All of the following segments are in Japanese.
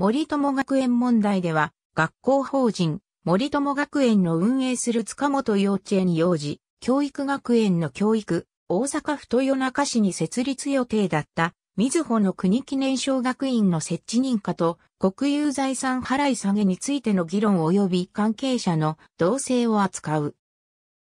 森友学園問題では、学校法人、森友学園の運営する塚本幼稚園幼児、教育学園の教育、大阪府豊中市に設立予定だった、水穂の国記念小学院の設置認可と国有財産払い下げについての議論及び関係者の同性を扱う。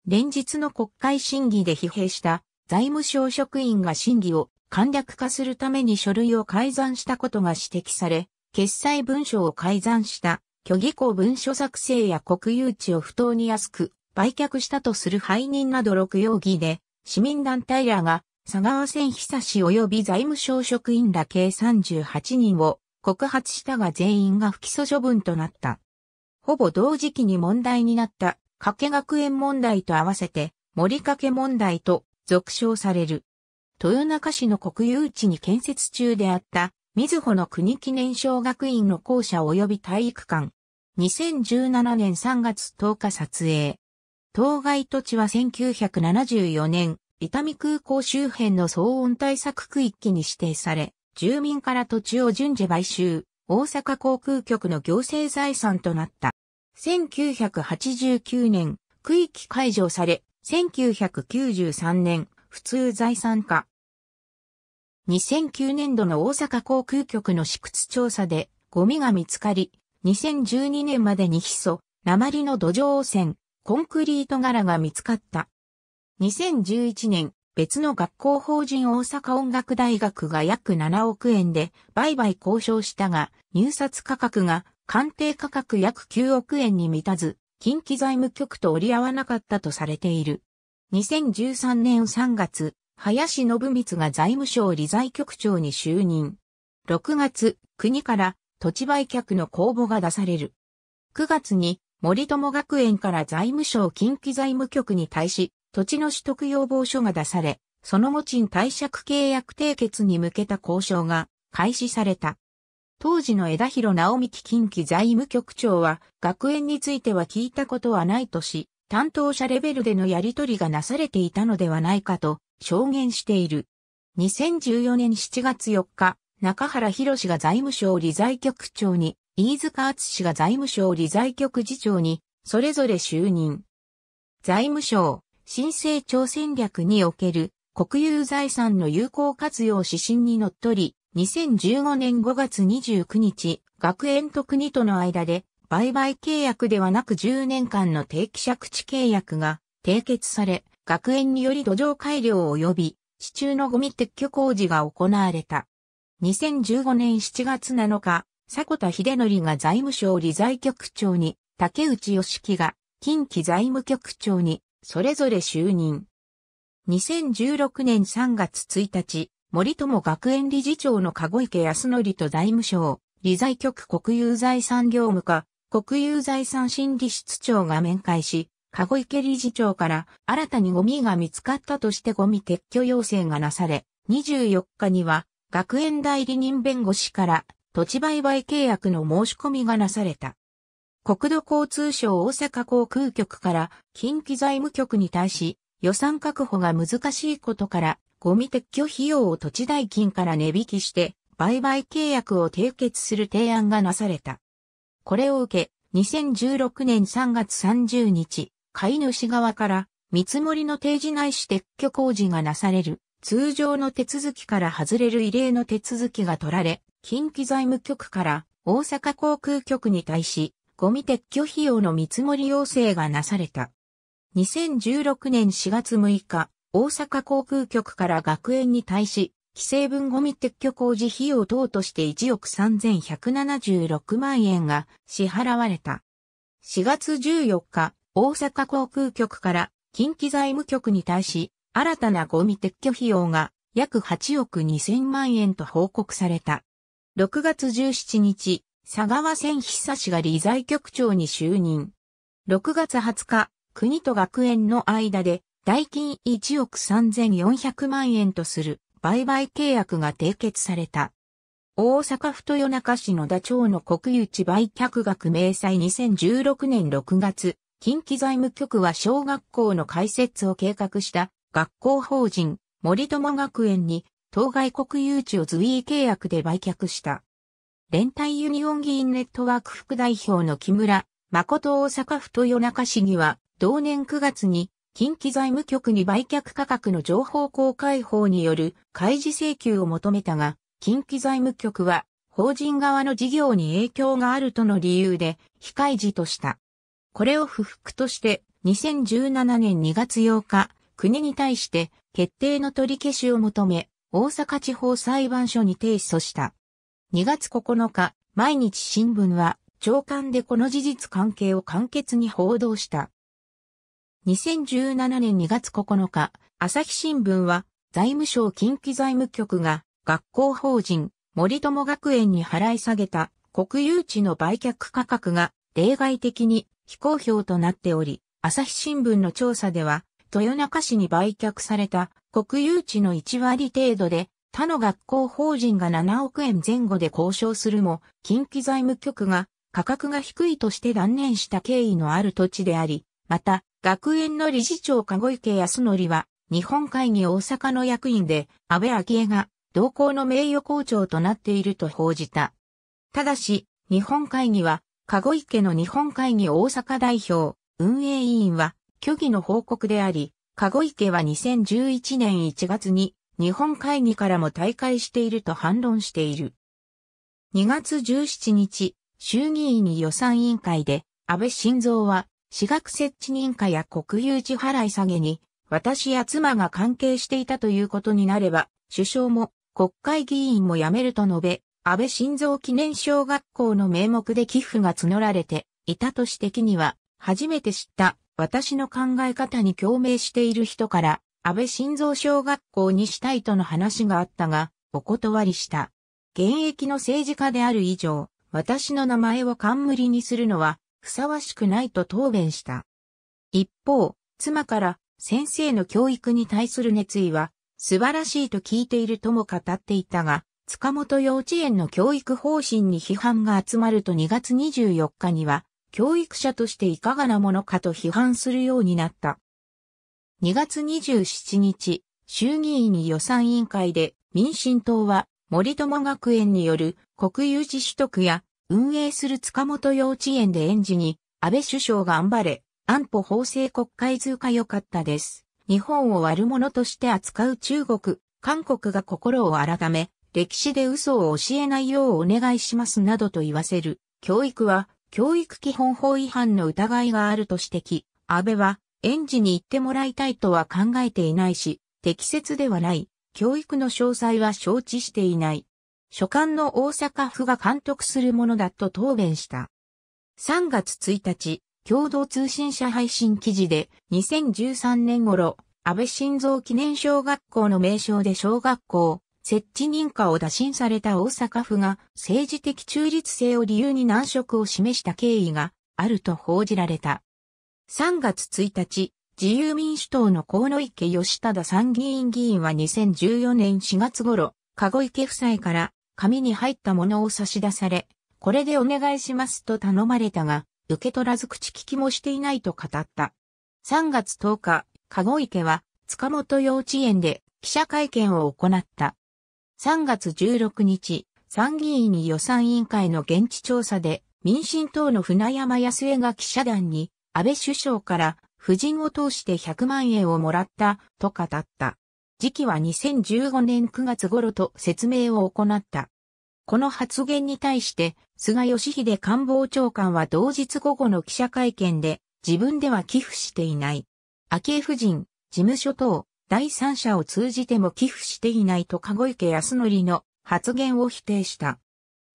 連日の国会審議で疲弊した財務省職員が審議を簡略化するために書類を改ざんしたことが指摘され、決裁文書を改ざんした虚偽公文書作成や国有地を不当に安く売却したとする背任など6容疑で、市民団体らが佐川線久氏及び財務省職員ら計38人を告発したが全員が不起訴処分となった。ほぼ同時期に問題になった加計学園問題と合わせて森掛問題と俗称される。豊中市の国有地に建設中であったずほの国記念小学院の校舎及び体育館。2017年3月10日撮影。当該土地は1974年、伊丹空港周辺の騒音対策区域に指定され、住民から土地を順次買収、大阪航空局の行政財産となった。1989年、区域解除され、1993年、普通財産化、2009年度の大阪航空局の私屈調査でゴミが見つかり、2012年までにヒ素、鉛の土壌汚染、コンクリート柄が見つかった。2011年、別の学校法人大阪音楽大学が約7億円で売買交渉したが、入札価格が鑑定価格約9億円に満たず、近畿財務局と折り合わなかったとされている。2013年3月、林信光が財務省理財局長に就任。6月、国から土地売却の公募が出される。9月に森友学園から財務省近畿財務局に対し、土地の取得要望書が出され、その後賃貸借契約締結に向けた交渉が開始された。当時の枝広直美近畿財務局長は、学園については聞いたことはないとし、担当者レベルでのやり取りがなされていたのではないかと証言している。2014年7月4日、中原博士が財務省理財局長に、飯塚厚氏が財務省理財局次長に、それぞれ就任。財務省、新生長戦略における国有財産の有効活用指針にのっとり、2015年5月29日、学園と国との間で、売買契約ではなく10年間の定期借地契約が締結され、学園により土壌改良及び、市中のゴミ撤去工事が行われた。2015年7月7日、迫田秀則が財務省理財局長に、竹内義樹が近畿財務局長に、それぞれ就任。2016年3月1日、森友学園理事長の籠池康則と財務省、理財局国有財産業務課、国有財産審理室長が面会し、籠池理事長から新たにゴミが見つかったとしてゴミ撤去要請がなされ、24日には学園代理人弁護士から土地売買契約の申し込みがなされた。国土交通省大阪航空局から近畿財務局に対し予算確保が難しいことからゴミ撤去費用を土地代金から値引きして売買契約を締結する提案がなされた。これを受け、2016年3月30日、買い主側から見積もりの提示ないし撤去工事がなされる。通常の手続きから外れる異例の手続きが取られ、近畿財務局から大阪航空局に対し、ゴミ撤去費用の見積もり要請がなされた。2016年4月6日、大阪航空局から学園に対し、規制分ゴミ撤去工事費用等として1億3176万円が支払われた。4月14日、大阪航空局から近畿財務局に対し、新たなゴミ撤去費用が約8億2000万円と報告された。6月17日、佐川千久氏が理財局長に就任。6月20日、国と学園の間で、代金1億3400万円とする売買契約が締結された。大阪府豊中市チ田町の国有地売却額明細2016年6月近畿財務局は小学校の開設を計画した学校法人森友学園に当該国有地を随意契約で売却した。連帯ユニオン議員ネットワーク副代表の木村誠大阪府豊中市議は同年9月に近畿財務局に売却価格の情報公開法による開示請求を求めたが、近畿財務局は法人側の事業に影響があるとの理由で非開示とした。これを不服として、2017年2月8日、国に対して決定の取り消しを求め、大阪地方裁判所に提訴した。2月9日、毎日新聞は、長官でこの事実関係を簡潔に報道した。2017年2月9日、朝日新聞は、財務省近畿財務局が、学校法人、森友学園に払い下げた国有地の売却価格が例外的に非公表となっており、朝日新聞の調査では、豊中市に売却された国有地の1割程度で、他の学校法人が7億円前後で交渉するも、近畿財務局が価格が低いとして断念した経緯のある土地であり、また、学園の理事長籠池康則は、日本会議大阪の役員で、安倍昭恵が、同校の名誉校長となっていると報じた。ただし、日本会議は、籠池の日本会議大阪代表、運営委員は、虚偽の報告であり、籠池は2011年1月に、日本会議からも退会していると反論している。2月17日、衆議院予算委員会で、安倍晋三は、私学設置認可や国有地払い下げに、私や妻が関係していたということになれば、首相も国会議員も辞めると述べ、安倍晋三記念小学校の名目で寄付が募られていたと指摘には、初めて知った私の考え方に共鳴している人から安倍晋三小学校にしたいとの話があったが、お断りした。現役の政治家である以上、私の名前を冠にするのはふさわしくないと答弁した。一方、妻から先生の教育に対する熱意は素晴らしいと聞いているとも語っていたが、塚本幼稚園の教育方針に批判が集まると2月24日には、教育者としていかがなものかと批判するようになった。2月27日、衆議院予算委員会で民進党は森友学園による国有地取得や運営する塚本幼稚園で園児に安倍首相が頑張れ、安保法制国会通過良かったです。日本を悪者として扱う中国、韓国が心を改め、歴史で嘘を教えないようお願いしますなどと言わせる、教育は、教育基本法違反の疑いがあると指摘、安倍は、園児に言ってもらいたいとは考えていないし、適切ではない、教育の詳細は承知していない。所管の大阪府が監督するものだと答弁した。3月1日、共同通信社配信記事で、2013年頃、安倍晋三記念小学校の名称で小学校、設置認可を打診された大阪府が政治的中立性を理由に難色を示した経緯があると報じられた。3月1日、自由民主党の河野池義忠参議院議員は2014年4月頃、籠池夫妻から紙に入ったものを差し出され、これでお願いしますと頼まれたが、受け取らず口利きもしていないと語った。3月10日、籠池は塚本幼稚園で記者会見を行った。3月16日、参議院予算委員会の現地調査で、民進党の船山康江が記者団に、安倍首相から、夫人を通して100万円をもらった、と語った。時期は2015年9月頃と説明を行った。この発言に対して、菅義偉官房長官は同日午後の記者会見で、自分では寄付していない。昭恵夫人、事務所等、第三者を通じても寄付していないと籠池康則の発言を否定した。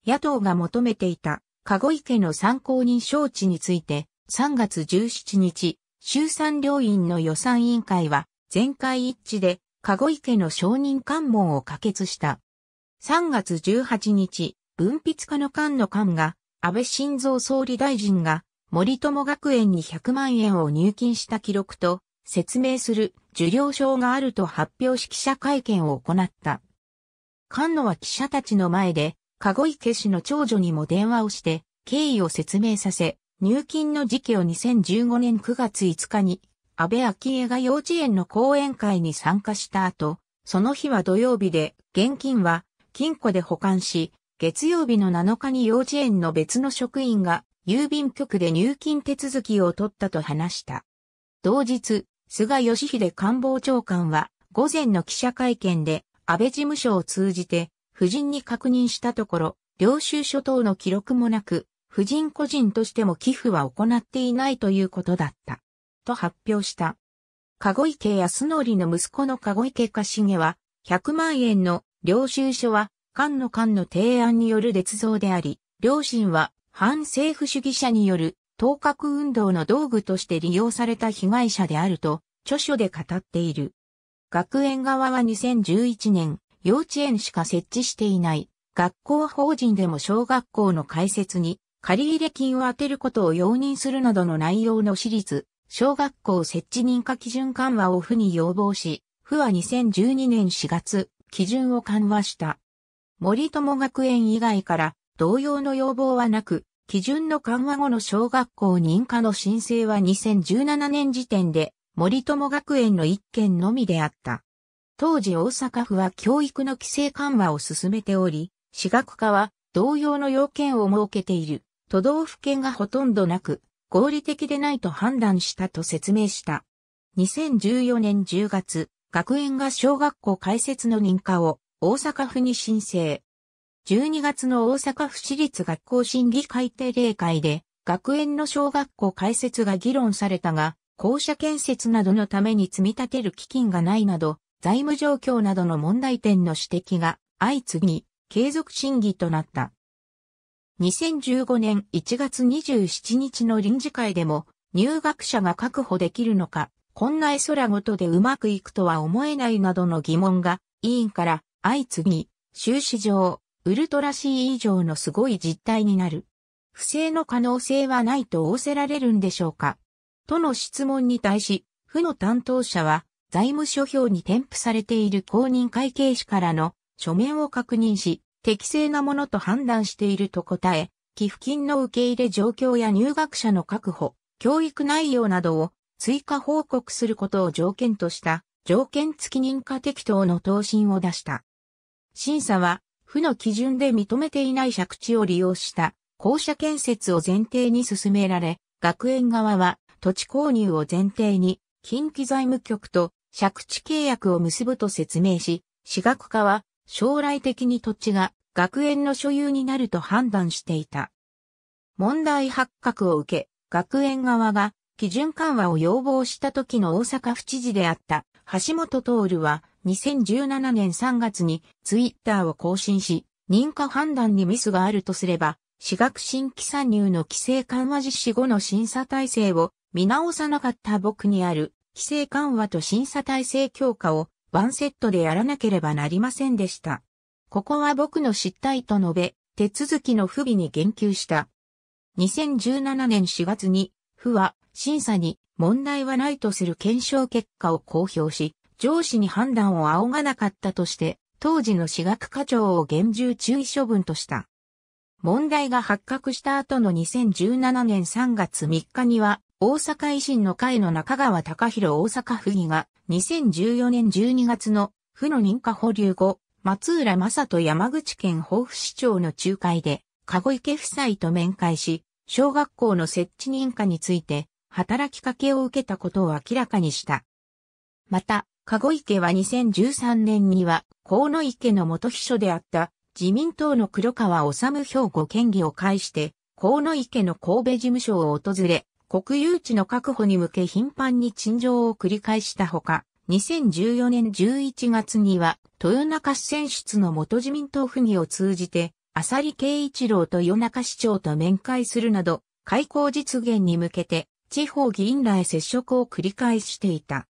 野党が求めていた籠池の参考人招致について3月17日、衆参両院の予算委員会は全会一致で籠池の承認関門を可決した。3月18日、文筆家の菅の菅が安倍晋三総理大臣が森友学園に100万円を入金した記録と説明する受領証があると発表し記者会見を行った。菅野は記者たちの前で、籠池氏の長女にも電話をして、経緯を説明させ、入金の時期を2015年9月5日に、安倍昭恵が幼稚園の講演会に参加した後、その日は土曜日で、現金は金庫で保管し、月曜日の7日に幼稚園の別の職員が郵便局で入金手続きを取ったと話した。同日、菅義偉官房長官は午前の記者会見で安倍事務所を通じて夫人に確認したところ、領収書等の記録もなく、夫人個人としても寄付は行っていないということだった。と発表した。籠池康則の息子の籠池かしげは、100万円の領収書は、菅の菅の提案による劣造であり、両親は反政府主義者による頭角運動の道具として利用された被害者であると、著書で語っている。学園側は2011年、幼稚園しか設置していない、学校法人でも小学校の開設に、借入金を充てることを容認するなどの内容の私立、小学校設置認可基準緩和を府に要望し、府は2012年4月、基準を緩和した。森友学園以外から同様の要望はなく、基準の緩和後の小学校認可の申請は2017年時点で森友学園の1件のみであった。当時大阪府は教育の規制緩和を進めており、私学科は同様の要件を設けている都道府県がほとんどなく合理的でないと判断したと説明した。2014年10月、学園が小学校開設の認可を大阪府に申請。12月の大阪府市立学校審議会定例会で、学園の小学校開設が議論されたが、校舎建設などのために積み立てる基金がないなど、財務状況などの問題点の指摘が相次ぎ、継続審議となった。2015年1月27日の臨時会でも、入学者が確保できるのか、こんな絵空ごとでうまくいくとは思えないなどの疑問が、委員から相次ぎ、収支上、ウルトラ C 以上のすごい実態になる。不正の可能性はないと仰せられるんでしょうかとの質問に対し、府の担当者は、財務諸表に添付されている公認会計士からの書面を確認し、適正なものと判断していると答え、寄付金の受け入れ状況や入学者の確保、教育内容などを追加報告することを条件とした条件付き認可適当の答申を出した。審査は府の基準で認めていない借地を利用した校舎建設を前提に進められ、学園側は土地購入を前提に近畿財務局と借地契約を結ぶと説明し、私学科は将来的に土地が学園の所有になると判断していた。問題発覚を受け、学園側が基準緩和を要望した時の大阪府知事であった橋本徹は2017年3月にツイッターを更新し、認可判断にミスがあるとすれば、私学新規参入の規制緩和実施後の審査体制を見直さなかった僕にある規制緩和と審査体制強化をワンセットでやらなければなりませんでした。ここは僕の失態と述べ、手続きの不備に言及した。2017年4月に、府は審査に問題はないとする検証結果を公表し、上司に判断を仰がなかったとして、当時の私学課長を厳重注意処分とした。問題が発覚した後の2017年3月3日には、大阪維新の会の中川隆弘大阪府議が、2014年12月の府の認可保留後、松浦正人山口県防府市長の仲介で、籠池夫妻と面会し、小学校の設置認可について、働きかけを受けたことを明らかにした。また、籠池は2013年には、河野池の元秘書であった自民党の黒川治兵庫県議を介して、河野池の神戸事務所を訪れ、国有地の確保に向け頻繁に陳情を繰り返したほか、2014年11月には、豊中市選出の元自民党府議を通じて、浅利圭一郎と豊中市長と面会するなど、開港実現に向けて、地方議員らへ接触を繰り返していた。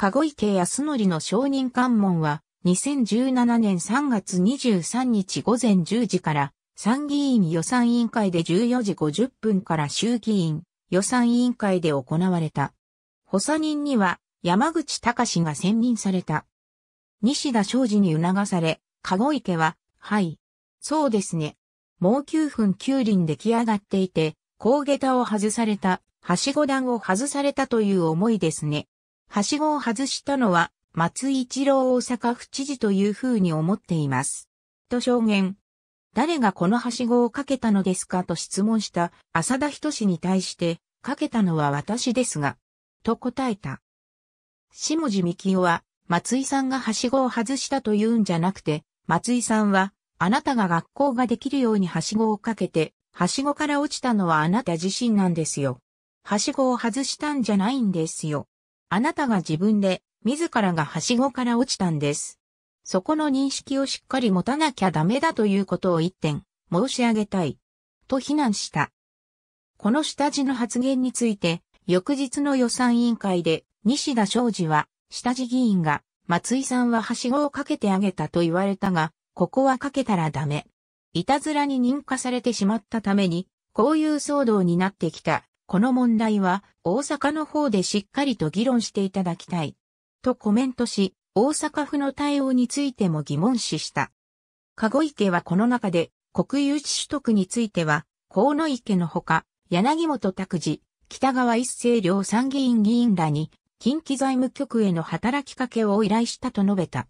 籠池康則の証人喚問は、2017年3月23日午前10時から、参議院予算委員会で14時50分から衆議院予算委員会で行われた。補佐人には、山口隆が選任された。西田昌司に促され、籠池は、はい。そうですね。もう9分9輪出来上がっていて、高下駄を外された、はしご段を外されたという思いですね。はしごを外したのは、松井一郎大阪府知事というふうに思っています。と証言。誰がこのはしごをかけたのですかと質問した浅田人氏に対して、かけたのは私ですが、と答えた。下地幹夫は、松井さんがはしごを外したというんじゃなくて、松井さんは、あなたが学校ができるようにはしごをかけて、はしごから落ちたのはあなた自身なんですよ。はしごを外したんじゃないんですよ。あなたが自分で、自らがはしごから落ちたんです。そこの認識をしっかり持たなきゃダメだということを一点、申し上げたい。と非難した。この下地の発言について、翌日の予算委員会で、西田昌司は、下地議員が、松井さんははしごをかけてあげたと言われたが、ここはかけたらダメ。いたずらに認可されてしまったために、こういう騒動になってきた。この問題は大阪の方でしっかりと議論していただきたい。とコメントし、大阪府の対応についても疑問視した。籠池はこの中で国有地取得については、河野池のほか、柳本拓司、北川一清両参議院議員らに、近畿財務局への働きかけを依頼したと述べた。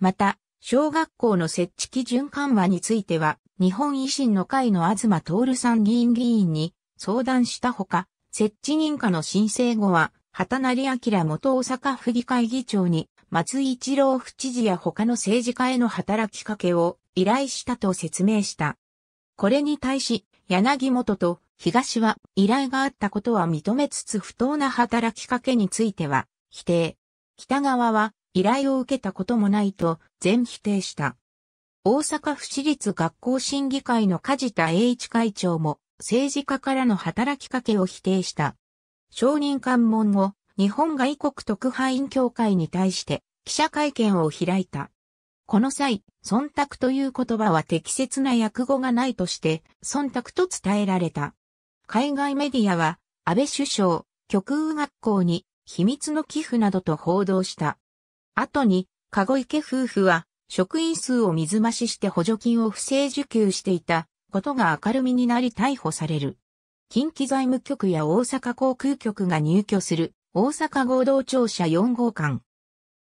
また、小学校の設置基準緩和については、日本維新の会の東徹参議院議員に、相談したほか、設置認可の申請後は、畑成明元大阪府議会議長に、松井一郎府知事や他の政治家への働きかけを依頼したと説明した。これに対し、柳本と東は依頼があったことは認めつつ不当な働きかけについては否定。北側は依頼を受けたこともないと全否定した。大阪府市立学校審議会の梶田栄一会長も政治家からの働きかけを否定した。承認喚問後、日本外国特派員協会に対して記者会見を開いた。この際、忖度という言葉は適切な訳語がないとして、忖度と伝えられた。海外メディアは、安倍首相、極右学校に秘密の寄付などと報道した。後に、籠池夫婦は、職員数を水増しして補助金を不正受給していたことが明るみになり逮捕される。近畿財務局や大阪航空局が入居する大阪合同庁舎4号館。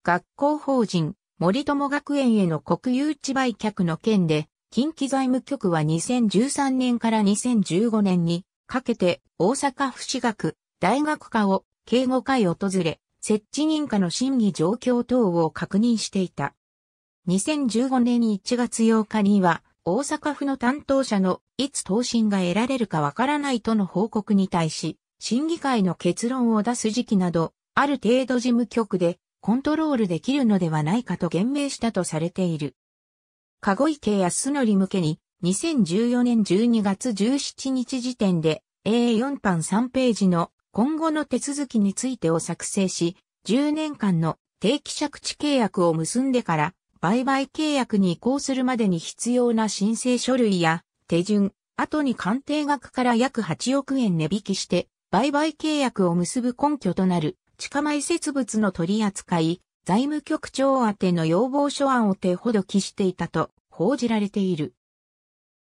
学校法人森友学園への国有地売却の件で、近畿財務局は2013年から2015年にかけて大阪府私学大学科を敬語会訪れ、設置認可の審議状況等を確認していた。2015年1月8日には大阪府の担当者のいつ答申が得られるかわからないとの報告に対し、審議会の結論を出す時期など、ある程度事務局でコントロールできるのではないかと言明したとされている。籠池康則向けに2014年12月17日時点で A4 版3ページの今後の手続きについてを作成し、10年間の定期借地契約を結んでから売買契約に移行するまでに必要な申請書類や手順、後に鑑定額から約8億円値引きして、売買契約を結ぶ根拠となる、地下埋設物の取り扱い、財務局長宛ての要望書案を手ほどきしていたと報じられている。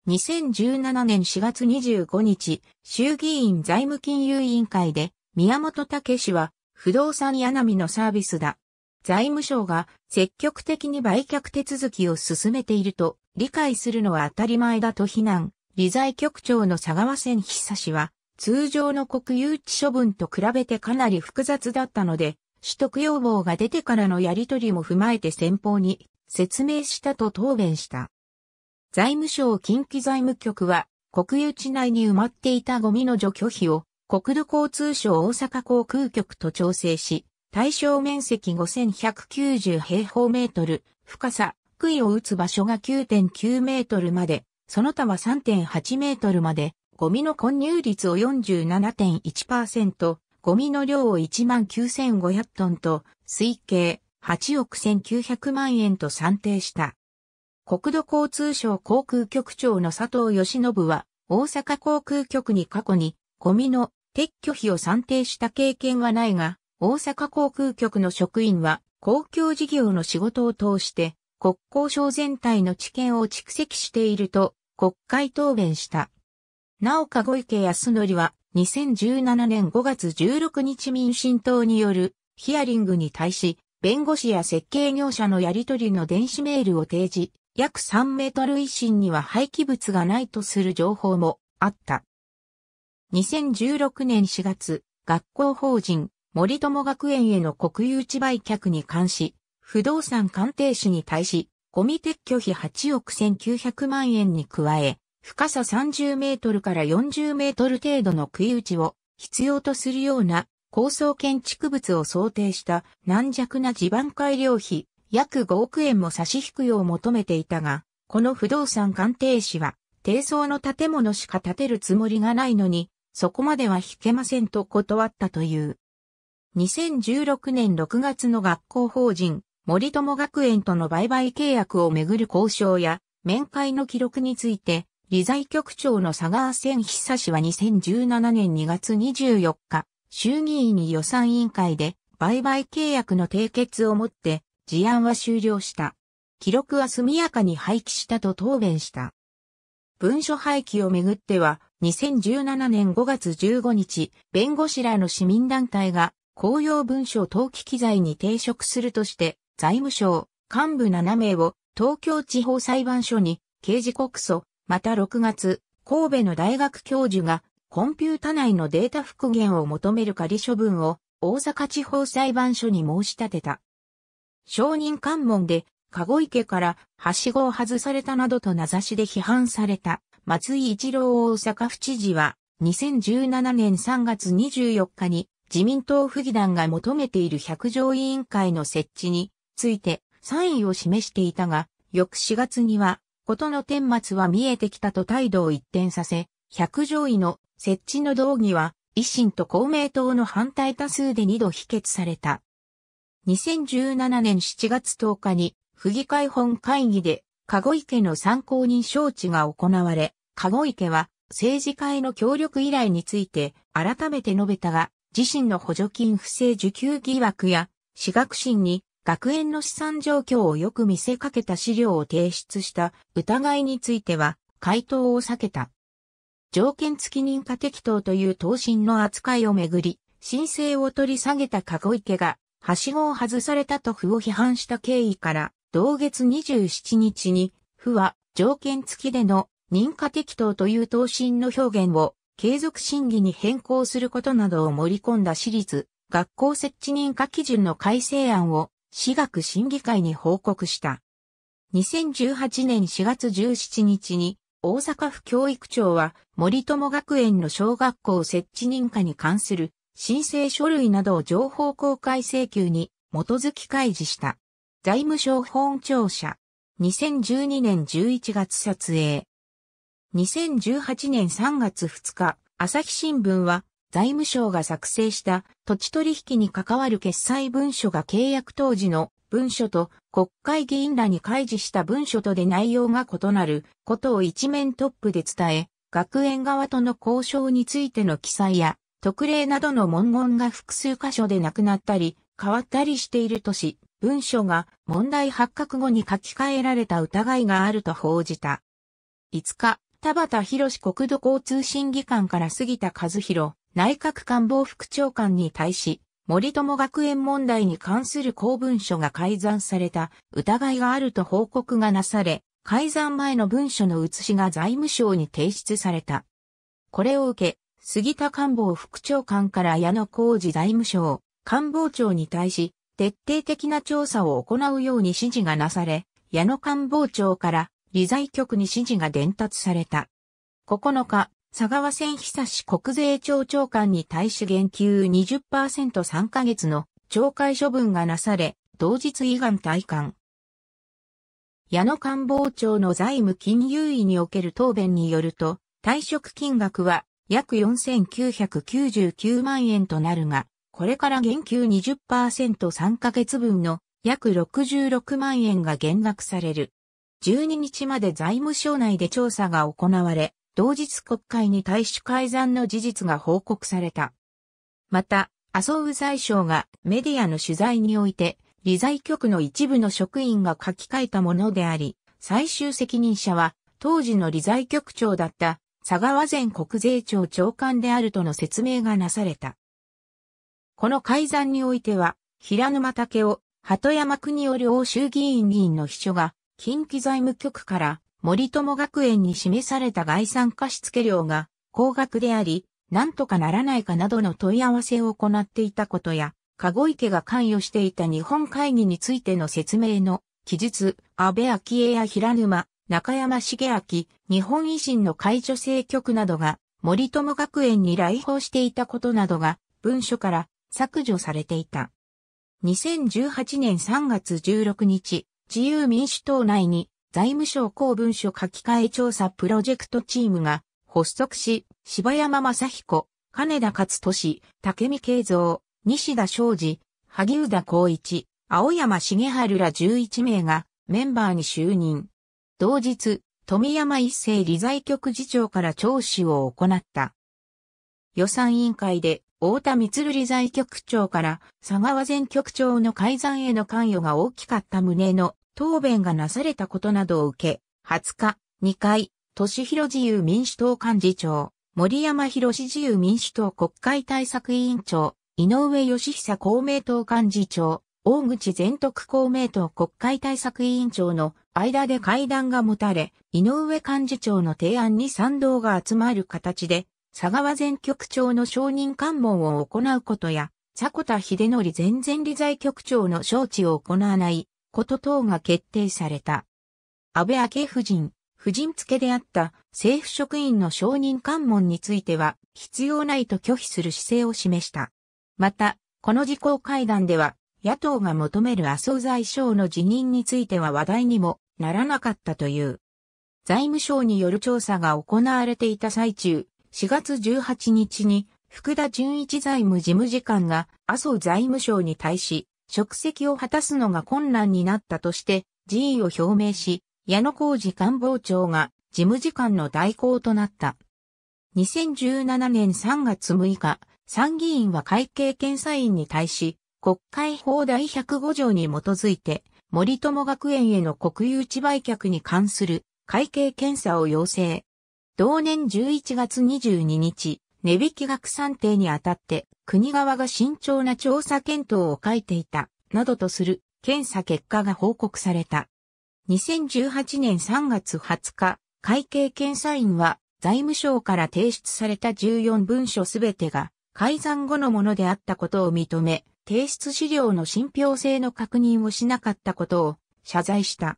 2017年4月25日、衆議院財務金融委員会で、宮本武氏は、不動産みのサービスだ。財務省が積極的に売却手続きを進めていると理解するのは当たり前だと非難。理財局長の佐川千久氏は、通常の国有地処分と比べてかなり複雑だったので、取得要望が出てからのやり取りも踏まえて先方に説明したと答弁した。財務省近畿財務局は、国有地内に埋まっていたゴミの除去費を、国土交通省大阪航空局と調整し、対象面積5190平方メートル、深さ、杭を打つ場所が9.9メートルまで、その他は3.8メートルまで、ゴミの混入率を47.1%、ゴミの量を19,500トンと、推計8億1900万円と算定した。国土交通省航空局長の佐藤義信は、大阪航空局に過去に、ゴミの撤去費を算定した経験はないが、大阪航空局の職員は公共事業の仕事を通して国交省全体の知見を蓄積していると国会答弁した。なおか小池康則は2017年5月16日民進党によるヒアリングに対し弁護士や設計業者のやり取りの電子メールを提示、約3メートル維新には廃棄物がないとする情報もあった。2016年4月、学校法人森友学園への国有地売却に関し、不動産鑑定士に対し、ゴミ撤去費8億1900万円に加え、深さ30メートルから40メートル程度の食い打ちを必要とするような高層建築物を想定した軟弱な地盤改良費約5億円も差し引くよう求めていたが、この不動産鑑定士は低層の建物しか建てるつもりがないのに、そこまでは引けませんと断ったという。2016年6月の学校法人森友学園との売買契約をめぐる交渉や面会の記録について、理財局長の佐川千久氏は2017年2月24日、衆議院予算委員会で売買契約の締結をもって事案は終了した。記録は速やかに廃棄したと答弁した。文書廃棄をめぐっては、2017年5月15日、弁護士らの市民団体が公用文書登記機材に抵触するとして、財務省、幹部7名を東京地方裁判所に刑事告訴、また6月、神戸の大学教授がコンピュータ内のデータ復元を求める仮処分を大阪地方裁判所に申し立てた。証人関門で、籠池からはしごを外されたなどと名指しで批判された松井一郎大阪府知事は2017年3月24日に自民党府議団が求めている百条委員会の設置について賛意を示していたが、翌4月には、ことの顛末は見えてきたと態度を一転させ、百条委の設置の動議は、維新と公明党の反対多数で2度否決された。2017年7月10日に、府議会本会議で、籠池の参考人招致が行われ、籠池は政治会の協力依頼について改めて述べたが、自身の補助金不正受給疑惑や、私学審に学園の資産状況をよく見せかけた資料を提出した疑いについては、回答を避けた。条件付き認可適当という答申の扱いをめぐり、申請を取り下げた籠池が、はしごを外されたと府を批判した経緯から、同月27日に、府は条件付きでの認可適当という答申の表現を継続審議に変更することなどを盛り込んだ私立学校設置認可基準の改正案を私学審議会に報告した。2018年4月17日に大阪府教育庁は森友学園の小学校設置認可に関する申請書類などを情報公開請求に基づき開示した。財務省本庁舎2012年11月撮影。2018年3月2日、朝日新聞は財務省が作成した土地取引に関わる決裁文書が契約当時の文書と国会議員らに開示した文書とで内容が異なることを一面トップで伝え、学園側との交渉についての記載や特例などの文言が複数箇所でなくなったり変わったりしているとし、文書が問題発覚後に書き換えられた疑いがあると報じた。5日、田畑博国土交通審議官から杉田和弘、内閣官房副長官に対し、森友学園問題に関する公文書が改ざんされた疑いがあると報告がなされ、改ざん前の文書の写しが財務省に提出された。これを受け、杉田官房副長官から矢野浩二財務省、官房長に対し、徹底的な調査を行うように指示がなされ、矢野官房長から理財局に指示が伝達された。9日、佐川千久市国税庁長官に対し減給 20%3 ヶ月の懲戒処分がなされ、同日以願退官。矢野官房長の財務金融委における答弁によると、退職金額は約4999万円となるが、これから減給 20%3 ヶ月分の約66万円が減額される。12日まで財務省内で調査が行われ、同日国会に大使改ざんの事実が報告された。また、麻生財相がメディアの取材において、理財局の一部の職員が書き換えたものであり、最終責任者は当時の理財局長だった佐川前国税庁長官であるとの説明がなされた。この改ざんにおいては、平沼武を、鳩山国夫両衆議院議員の秘書が近畿財務局から森友学園に示された概算貸付料が高額であり、なんとかならないかなどの問い合わせを行っていたことや、籠池が関与していた日本会議についての説明の記述、安倍昭恵や平沼、中山茂明、日本維新の会女性局などが森友学園に来訪していたことなどが文書から削除されていた。2018年3月16日、自由民主党内に財務省公文書書き換え調査プロジェクトチームが発足し、柴山正彦、金田勝利、武見慶三、西田昌司、萩生田光一、青山茂春ら11名がメンバーに就任。同日、富山一世理財局次長から聴取を行った。予算委員会で、大田光理財局長から佐川前局長の改ざんへの関与が大きかった旨の答弁がなされたことなどを受け、20日、2回、敏広自由民主党幹事長、森山博自由民主党国会対策委員長、井上義久公明党幹事長、大口全徳公明党国会対策委員長の間で会談が持たれ、井上幹事長の提案に賛同が集まる形で、佐川前局長の承認喚問を行うことや、迫田秀則前々理財局長の招致を行わないこと等が決定された。安倍昭恵夫人、夫人付けであった政府職員の承認喚問については必要ないと拒否する姿勢を示した。また、この事項会談では野党が求める麻生財相の辞任については話題にもならなかったという。財務省による調査が行われていた最中、4月18日に福田純一財務事務次官が麻生財務省に対し、職責を果たすのが困難になったとして辞意を表明し、矢野浩二官房長が事務次官の代行となった。2017年3月6日、参議院は会計検査院に対し、国会法第105条に基づいて、森友学園への国有地売却に関する会計検査を要請。同年11月22日、値引き額算定にあたって、国側が慎重な調査検討を書いていた、などとする検査結果が報告された。2018年3月20日、会計検査院は財務省から提出された14文書すべてが改ざん後のものであったことを認め、提出資料の信憑性の確認をしなかったことを謝罪した。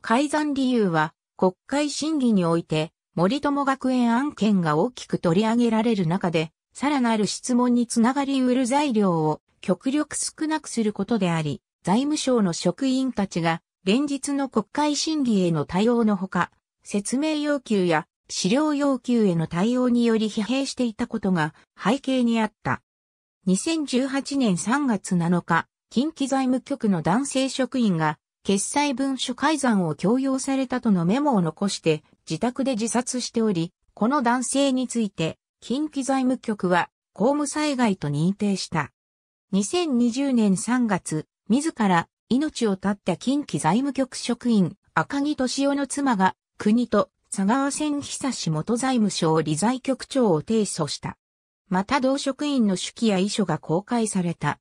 改ざん理由は国会審議において森友学園案件が大きく取り上げられる中で、さらなる質問につながり得る材料を極力少なくすることであり、財務省の職員たちが連日の国会審議への対応のほか、説明要求や資料要求への対応により疲弊していたことが背景にあった。2018年3月7日、近畿財務局の男性職員が決裁文書改ざんを強要されたとのメモを残して自宅で自殺しており、この男性について近畿財務局は公務災害と認定した。2020年3月、自ら命を絶った近畿財務局職員赤木敏夫の妻が国と佐川千久氏元財務省理財局長を提訴した。また同職員の手記や遺書が公開された。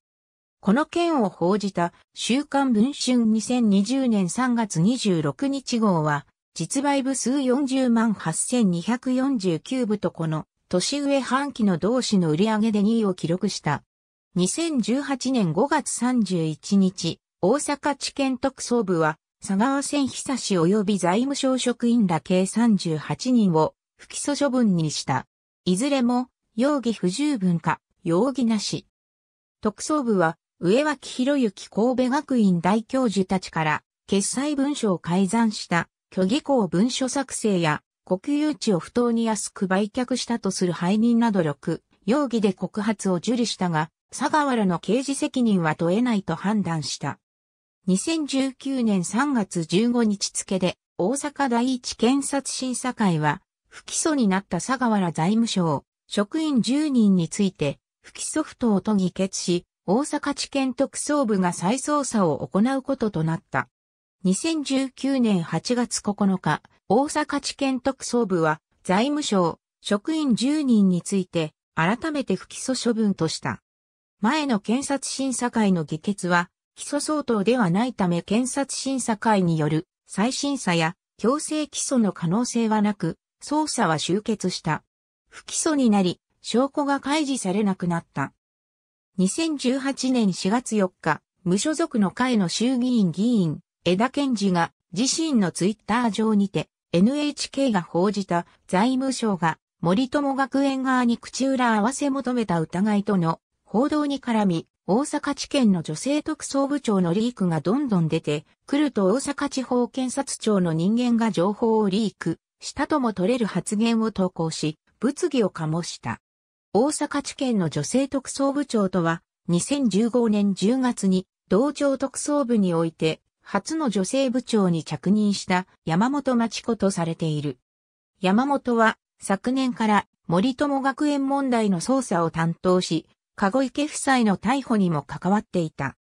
この件を報じた週刊文春2020年3月26日号は、実売部数40万8249部とこの年上半期の同士の売り上げで2位を記録した。2018年5月31日、大阪地検特捜部は、佐川千久氏及び財務省職員ら計38人を不起訴処分にした。いずれも容疑不十分か、容疑なし。特捜部は上脇博之神戸学院大教授たちから、決裁文書を改ざんした、虚偽公文書作成や、国有地を不当に安く売却したとする背任など6容疑で告発を受理したが、佐川らの刑事責任は問えないと判断した。2019年3月15日付で、大阪第一検察審査会は、不起訴になった佐川原財務省、職員10人について、不起訴不当と議決し、大阪地検特捜部が再捜査を行うこととなった。2019年8月9日、大阪地検特捜部は財務省職員10人について改めて不起訴処分とした。前の検察審査会の議決は起訴相当ではないため検察審査会による再審査や強制起訴の可能性はなく、捜査は終結した。不起訴になり、証拠が開示されなくなった。2018年4月4日、無所属の会の衆議院議員、江田健治が自身のツイッター上にて NHK が報じた財務省が森友学園側に口裏合わせ求めた疑いとの報道に絡み、大阪地検の女性特捜部長のリークがどんどん出てくると大阪地方検察庁の人間が情報をリークしたとも取れる発言を投稿し、物議を醸した。大阪地検の女性特捜部長とは、2015年10月に、同庁特捜部において、初の女性部長に着任した山本町子とされている。山本は、昨年から森友学園問題の捜査を担当し、籠池夫妻の逮捕にも関わっていた。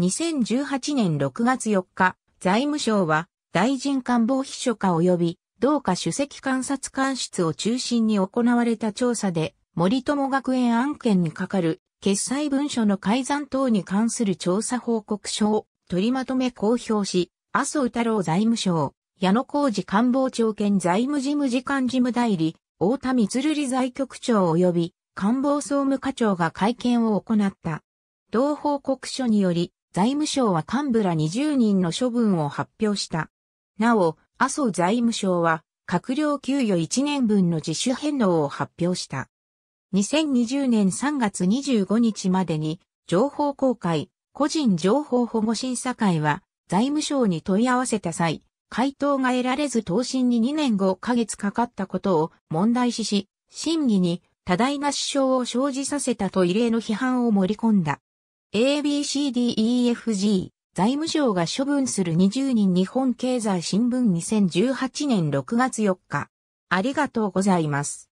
2018年6月4日、財務省は、大臣官房秘書課及び、同課主席監察官室を中心に行われた調査で、森友学園案件に係る決裁文書の改ざん等に関する調査報告書を取りまとめ公表し、麻生太郎財務省、矢野浩二官房長兼財務事務次官事務代理、大田光理財局長及び官房総務課長が会見を行った。同報告書により、財務省は幹部ら20人の処分を発表した。なお、麻生財務省は、閣僚給与1年分の自主返納を発表した。2020年3月25日までに、情報公開、個人情報保護審査会は、財務省に問い合わせた際、回答が得られず答申に2年5ヶ月かかったことを問題視し、審議に多大な支障を生じさせたと異例の批判を盛り込んだ。ABCDEFG 財務省が処分する20人日本経済新聞2018年6月4日。ありがとうございます。